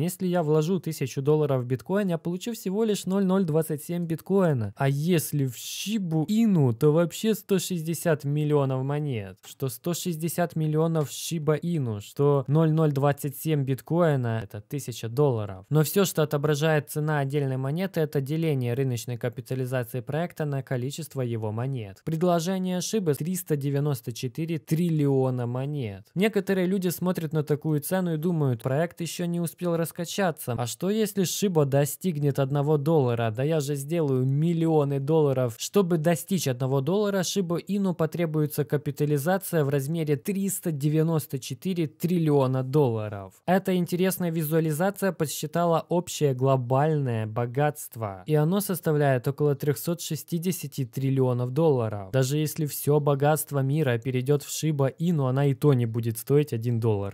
Если я вложу 1000 долларов в биткоин, я получу всего лишь 0,027 биткоина. А если в Шибу Ину, то вообще 160 миллионов монет. Что 160 миллионов Шиба Ину, что 0,027 биткоина, это 1000 долларов. Но все, что отображает цена отдельной монеты, это деление рыночной капитализации проекта на количество его монет. Предложение Шибы 394 триллиона монет. Некоторые люди смотрят на такую цену и думают, проект еще не успел раскачаться. А что если шиба достигнет 1 доллара? Да я же сделаю миллионы долларов. Чтобы достичь 1 доллара, шиба Ину потребуется капитализация в размере 394 триллиона долларов. Эта интересная визуализация подсчитала общее глобальное богатство. И оно составляет около 360 триллионов долларов. Даже если все богатство мира перейдет в Шиба Ину, она и то не будет стоить 1 доллар.